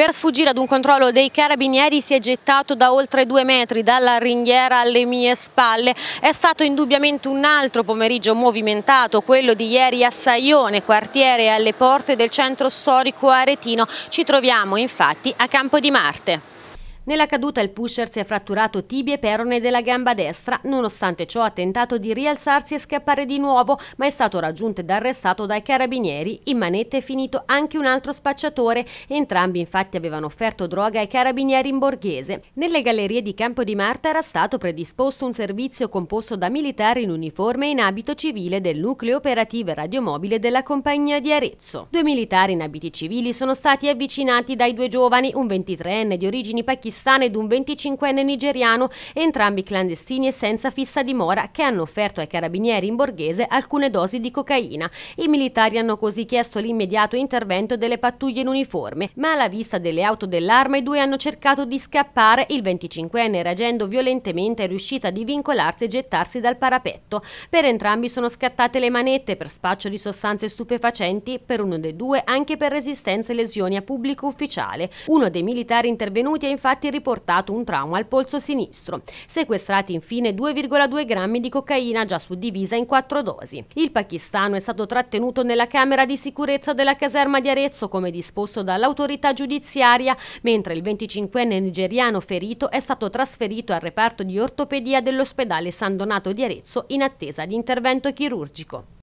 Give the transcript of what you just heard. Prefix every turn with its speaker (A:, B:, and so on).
A: Per sfuggire ad un controllo dei carabinieri si è gettato da oltre due metri dalla ringhiera alle mie spalle. È stato indubbiamente un altro pomeriggio movimentato, quello di ieri a Saione, quartiere alle porte del centro storico aretino. Ci troviamo infatti a Campo di Marte. Nella caduta il pusher si è fratturato tibie e perone della gamba destra, nonostante ciò ha tentato di rialzarsi e scappare di nuovo, ma è stato raggiunto ed arrestato dai carabinieri. In manette è finito anche un altro spacciatore, entrambi infatti avevano offerto droga ai carabinieri in borghese. Nelle gallerie di Campo di Marta era stato predisposto un servizio composto da militari in uniforme e in abito civile del nucleo operativo e radiomobile della compagnia di Arezzo. Due militari in abiti civili sono stati avvicinati dai due giovani, un 23enne di origini pakistane pakistana ed un 25enne nigeriano, entrambi clandestini e senza fissa dimora, che hanno offerto ai carabinieri in borghese alcune dosi di cocaina. I militari hanno così chiesto l'immediato intervento delle pattuglie in uniforme, ma alla vista delle auto dell'arma i due hanno cercato di scappare, il 25enne reagendo violentemente è riuscito a divincolarsi e gettarsi dal parapetto. Per entrambi sono scattate le manette per spaccio di sostanze stupefacenti, per uno dei due anche per resistenza e lesioni a pubblico ufficiale. Uno dei militari intervenuti ha infatti infatti riportato un trauma al polso sinistro. Sequestrati infine 2,2 grammi di cocaina già suddivisa in quattro dosi. Il pakistano è stato trattenuto nella camera di sicurezza della caserma di Arezzo come disposto dall'autorità giudiziaria, mentre il 25enne nigeriano ferito è stato trasferito al reparto di ortopedia dell'ospedale San Donato di Arezzo in attesa di intervento chirurgico.